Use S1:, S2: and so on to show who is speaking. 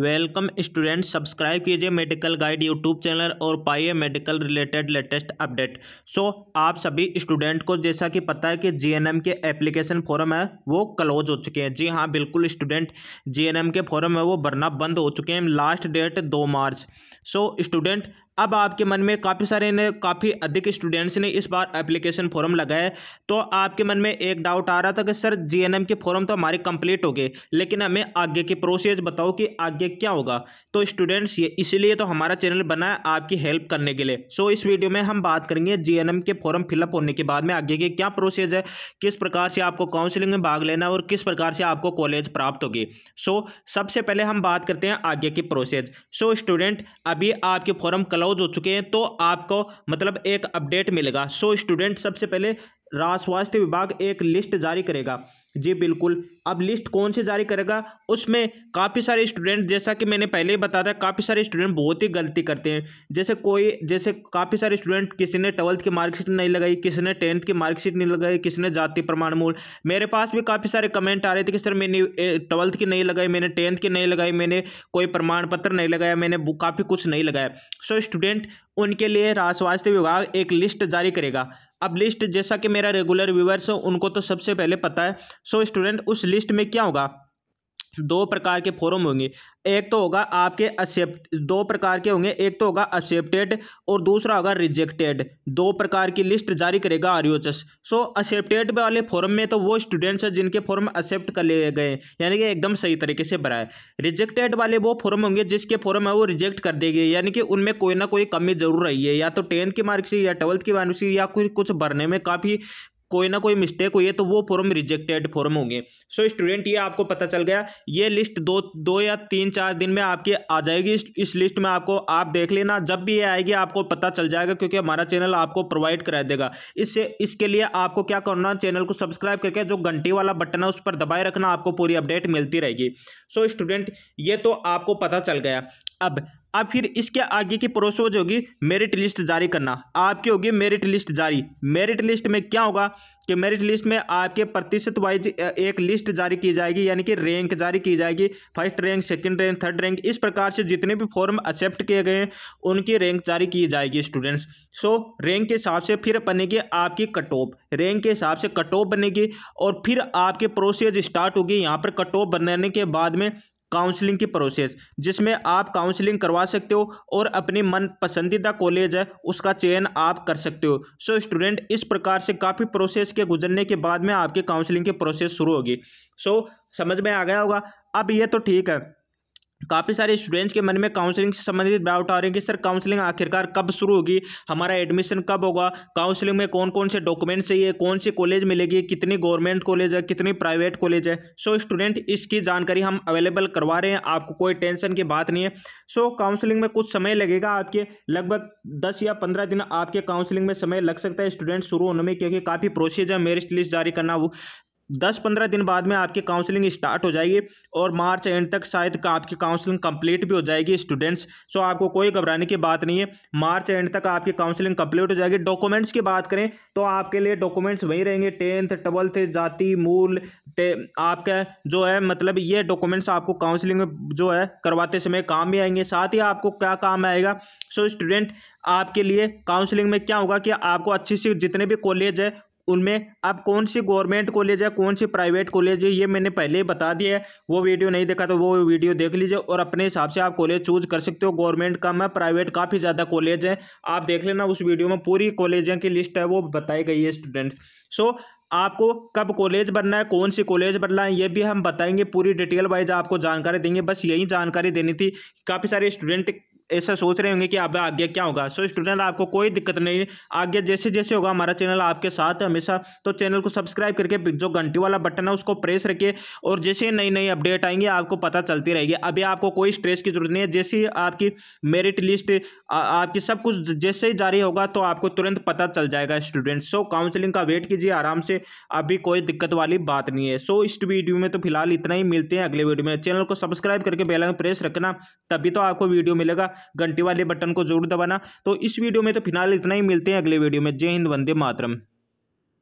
S1: welcome student subscribe कीजिए medical guide YouTube channel और पाइए medical related latest update so आप सभी स्टूडेंट को जैसा कि पता है कि जीएनएम के एप्लीकेशन फॉरम है वो क्लोज हो चुके हैं जी हाँ बिल्कुल स्टूडेंट जीएनएम के फॉरम है वो भरना बंद हो चुके हैं लास्ट डेट दो मार्च सो स्टूडेंट अब आपके मन में काफ़ी सारे ने काफ़ी अधिक स्टूडेंट्स ने इस बार एप्लीकेशन फॉर्म लगाए तो आपके मन में एक डाउट आ रहा था कि सर जीएनएम के फॉर्म तो हमारे कंप्लीट हो गए लेकिन हमें आगे की प्रोसेस बताओ कि आगे क्या होगा तो स्टूडेंट्स ये इसलिए तो हमारा चैनल बना है आपकी हेल्प करने के लिए सो इस वीडियो में हम बात करेंगे जी के फॉर्म फिलअप होने के बाद में आगे की क्या प्रोसेस है किस प्रकार से आपको काउंसिलिंग में भाग लेना और किस प्रकार से आपको कॉलेज प्राप्त होगी सो सबसे पहले हम बात करते हैं आगे की प्रोसेस सो स्टूडेंट अभी आपके फॉर्म कल क्लोज हो चुके हैं तो आपको मतलब एक अपडेट मिलेगा सो स्टूडेंट सबसे पहले स्वास्थ्य विभाग एक लिस्ट जारी करेगा जी बिल्कुल अब लिस्ट कौन से जारी करेगा उसमें काफ़ी सारे स्टूडेंट जैसा कि मैंने पहले ही बताया था काफ़ी सारे स्टूडेंट बहुत ही गलती करते हैं जैसे कोई जैसे काफ़ी सारे स्टूडेंट किसी ने ट्वेल्थ की मार्कशीट नहीं लगाई किसी ने टेंथ की मार्कशीट नहीं लगाई किसी ने जाति प्रमाण मूल मेरे पास भी काफ़ी सारे कमेंट आ रहे थे कि सर मैंने ट्वेल्थ की नहीं लगाई मैंने टेंथ की नहीं लगाई मैंने कोई प्रमाण पत्र नहीं लगाया मैंने काफ़ी कुछ नहीं लगाया सो स्टूडेंट उनके लिए स्वास्थ्य विभाग एक लिस्ट जारी करेगा अब लिस्ट जैसा कि मेरा रेगुलर व्यूवर्स उनको तो सबसे पहले पता है सो स्टूडेंट उस लिस्ट में क्या होगा दो प्रकार के फॉर्म होंगे एक तो होगा आपके एक्सेप्ट दो प्रकार के होंगे एक तो होगा एक्सेप्टेड और दूसरा होगा रिजेक्टेड दो प्रकार की लिस्ट जारी करेगा आर सो एक्सेप्टेड वाले फॉर्म में तो वो स्टूडेंट्स हैं जिनके फॉर्म एक्सेप्ट कर लिए गए यानी कि एकदम सही तरीके से भरा है रिजेक्टेड वाले वो फॉर्म होंगे जिसके फॉर्म है वो रिजेक्ट कर देंगे यानी कि उनमें कोई ना कोई कमी जरूर रही है या तो टेंथ की मार्कशीट या ट्वेल्थ की मार्क्स या कुछ भरने में काफ़ी कोई ना कोई मिस्टेक हुई है तो वो फॉर्म रिजेक्टेड फॉर्म होंगे सो so, स्टूडेंट ये आपको पता चल गया ये लिस्ट दो दो या तीन चार दिन में आपकी आ जाएगी इस, इस लिस्ट में आपको आप देख लेना जब भी ये आएगी आपको पता चल जाएगा क्योंकि हमारा चैनल आपको प्रोवाइड करा देगा इससे इसके लिए आपको क्या करना चैनल को सब्सक्राइब करके जो घंटी वाला बटन है उस पर दबाए रखना आपको पूरी अपडेट मिलती रहेगी सो so, स्टूडेंट ये तो आपको पता चल गया अब अब फिर इसके आगे की प्रोसेस होगी मेरिट लिस्ट जारी करना आपकी होगी मेरिट लिस्ट जारी मेरिट लिस्ट में क्या होगा कि मेरिट लिस्ट में आपके प्रतिशत वाइज एक लिस्ट जारी की जाएगी यानी कि रैंक जारी की जाएगी first rank second rank third rank इस प्रकार से जितने भी फॉर्म एक्सेप्ट किए गए हैं उनकी रैंक जारी की जाएगी स्टूडेंट्स सो रैंक के हिसाब से फिर बनेगी आपकी कट ऑफ रैंक के हिसाब से कट ऑफ बनेगी और फिर आपके प्रोसेस स्टार्ट होगी यहाँ पर कट ऑफ बनाने के बाद में काउंसलिंग की प्रोसेस जिसमें आप काउंसलिंग करवा सकते हो और अपनी मन पसंदीदा कॉलेज है उसका चयन आप कर सकते हो सो so, स्टूडेंट इस प्रकार से काफ़ी प्रोसेस के गुजरने के बाद में आपकी काउंसलिंग की प्रोसेस शुरू होगी सो so, समझ में आ गया होगा अब ये तो ठीक है काफ़ी सारे स्टूडेंट्स के मन में काउंसलिंग से संबंधित डाउट आ रहे हैं कि सर काउंसलिंग आखिरकार कब शुरू होगी हमारा एडमिशन कब होगा काउंसलिंग में कौन कौन से डॉक्यूमेंट चाहिए कौन सी कॉलेज मिलेगी कितनी गवर्नमेंट कॉलेज है कितनी प्राइवेट कॉलेज है सो स्टूडेंट इसकी जानकारी हम अवेलेबल करवा रहे हैं आपको कोई टेंशन की बात नहीं है सो काउंसलिंग में कुछ समय लगेगा आपके लगभग दस या पंद्रह दिन आपके काउंसलिंग में समय लग सकता है स्टूडेंट शुरू होने में क्योंकि काफ़ी प्रोसीजर मेरिट लिस्ट जारी करना दस पंद्रह दिन बाद में आपकी काउंसलिंग स्टार्ट हो जाएगी और मार्च एंड तक शायद का आपकी काउंसलिंग कंप्लीट भी हो जाएगी स्टूडेंट्स सो आपको कोई घबराने की बात नहीं है मार्च एंड तक आपकी काउंसलिंग कंप्लीट हो जाएगी डॉक्यूमेंट्स की बात करें तो आपके लिए डॉक्यूमेंट्स वही रहेंगे टेंथ ट्वेल्थ जाति मूल आपका जो है मतलब ये डॉक्यूमेंट्स आपको काउंसलिंग में जो है करवाते समय काम भी आएंगे साथ ही आपको क्या काम आएगा सो स्टूडेंट आपके लिए काउंसलिंग में क्या होगा कि आपको अच्छी सी जितने भी कॉलेज है उनमें आप कौन सी गवर्नमेंट कॉलेज है कौन सी प्राइवेट कॉलेज है ये मैंने पहले ही बता दिया है वो वीडियो नहीं देखा तो वो वीडियो देख लीजिए और अपने हिसाब से आप कॉलेज चूज कर सकते हो गवर्नमेंट कम है प्राइवेट काफ़ी ज़्यादा कॉलेज है आप देख लेना उस वीडियो में पूरी कॉलेजों की लिस्ट है वो बताई गई है स्टूडेंट सो आपको कब कॉलेज बनना है कौन सी कॉलेज बनना है ये भी हम बताएंगे पूरी डिटेल वाइज आपको जानकारी देंगे बस यही जानकारी देनी थी काफ़ी सारे स्टूडेंट ऐसा सोच रहे होंगे कि अब आगे क्या होगा सो so, स्टूडेंट आपको कोई दिक्कत नहीं आगे जैसे जैसे होगा हमारा चैनल आपके साथ हमेशा तो चैनल को सब्सक्राइब करके जो घंटी वाला बटन है उसको प्रेस रखिए और जैसे नई नई अपडेट आएंगे आपको पता चलती रहेगी अभी आपको कोई स्ट्रेस की जरूरत नहीं है जैसे आपकी मेरिट लिस्ट आपकी सब कुछ जैसे ही जारी होगा तो आपको तुरंत पता चल जाएगा स्टूडेंट सो काउंसिलिंग का वेट कीजिए आराम से अभी कोई दिक्कत वाली बात नहीं है सो इस वीडियो में तो फिलहाल इतना ही मिलते हैं अगले वीडियो में चैनल को सब्सक्राइब करके बेल आइकन प्रेस रखना तभी तो आपको वीडियो मिलेगा घंटी वाले बटन को जरूर दबाना तो इस वीडियो में तो फिलहाल इतना ही मिलते हैं अगले वीडियो में जय हिंद वंदे मातरम